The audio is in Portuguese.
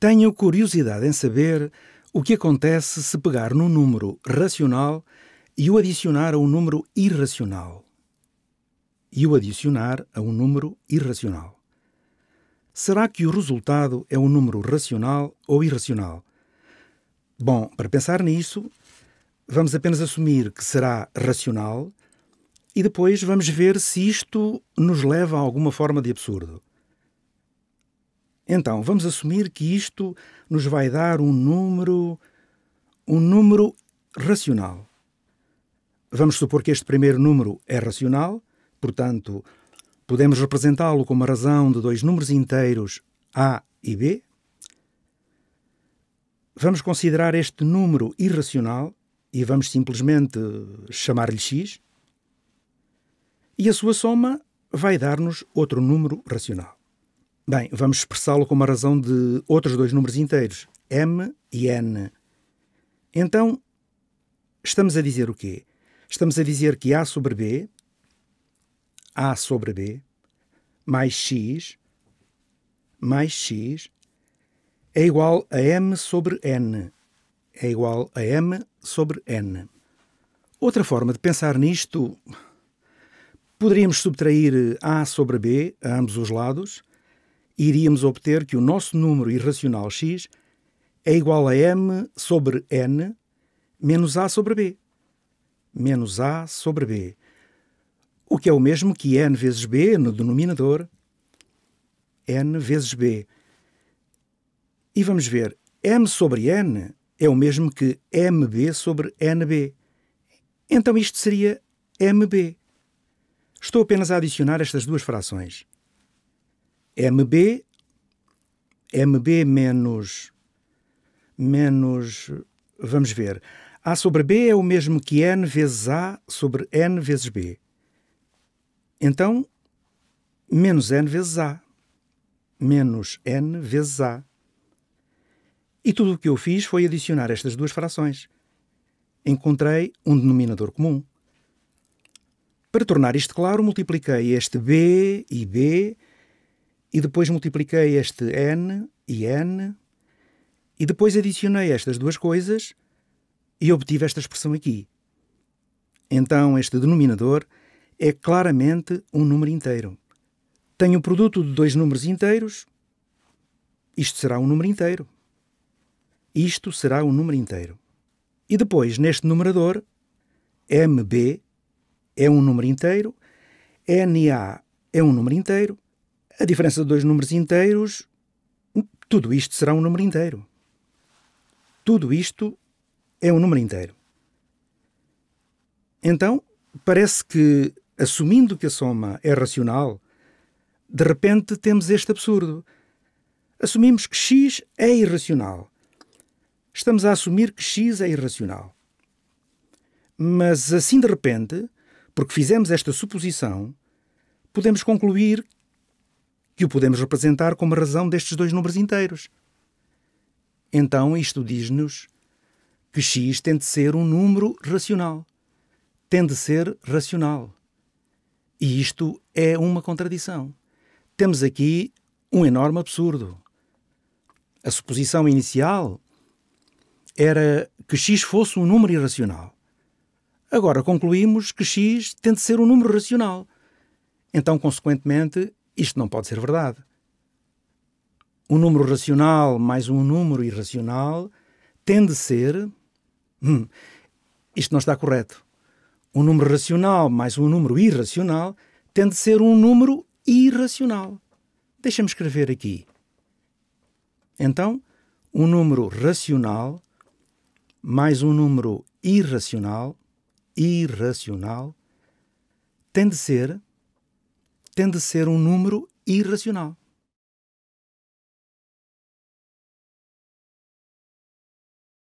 Tenho curiosidade em saber o que acontece se pegar num número racional e o adicionar a um número irracional. E o adicionar a um número irracional. Será que o resultado é um número racional ou irracional? Bom, para pensar nisso, vamos apenas assumir que será racional e depois vamos ver se isto nos leva a alguma forma de absurdo. Então, vamos assumir que isto nos vai dar um número um número racional. Vamos supor que este primeiro número é racional, portanto, podemos representá-lo como a razão de dois números inteiros A e B. Vamos considerar este número irracional e vamos simplesmente chamar-lhe x. E a sua soma vai dar-nos outro número racional. Bem, vamos expressá-lo com uma razão de outros dois números inteiros, M e N. Então, estamos a dizer o quê? Estamos a dizer que A sobre B, A sobre B, mais X, mais X, é igual a M sobre N. É igual a M sobre N. Outra forma de pensar nisto, poderíamos subtrair A sobre B a ambos os lados iríamos obter que o nosso número irracional x é igual a m sobre n menos a sobre b. Menos a sobre b. O que é o mesmo que n vezes b no denominador. n vezes b. E vamos ver, m sobre n é o mesmo que mb sobre nb. Então isto seria mb. Estou apenas a adicionar estas duas frações. MB, MB menos, menos, vamos ver, A sobre B é o mesmo que N vezes A sobre N vezes B. Então, menos N vezes A, menos N vezes A. E tudo o que eu fiz foi adicionar estas duas frações. Encontrei um denominador comum. Para tornar isto claro, multipliquei este b e b e depois multipliquei este n e n e depois adicionei estas duas coisas e obtive esta expressão aqui. Então, este denominador é claramente um número inteiro. Tenho o produto de dois números inteiros, isto será um número inteiro. Isto será um número inteiro. E depois, neste numerador, MB é um número inteiro, NA é um número inteiro, a diferença de dois números inteiros, tudo isto será um número inteiro. Tudo isto é um número inteiro. Então, parece que, assumindo que a soma é racional, de repente temos este absurdo. Assumimos que x é irracional. Estamos a assumir que x é irracional. Mas assim de repente, porque fizemos esta suposição, podemos concluir que o podemos representar como a razão destes dois números inteiros. Então, isto diz-nos que x tem de ser um número racional. Tem de ser racional. E isto é uma contradição. Temos aqui um enorme absurdo. A suposição inicial era que x fosse um número irracional. Agora concluímos que x tem de ser um número racional. Então, consequentemente, isto não pode ser verdade. Um número racional mais um número irracional tem de ser. Hum, isto não está correto. Um número racional mais um número irracional tem de ser um número irracional. Deixa-me escrever aqui. Então, um número racional mais um número irracional, irracional, tem de ser tende a ser um número irracional.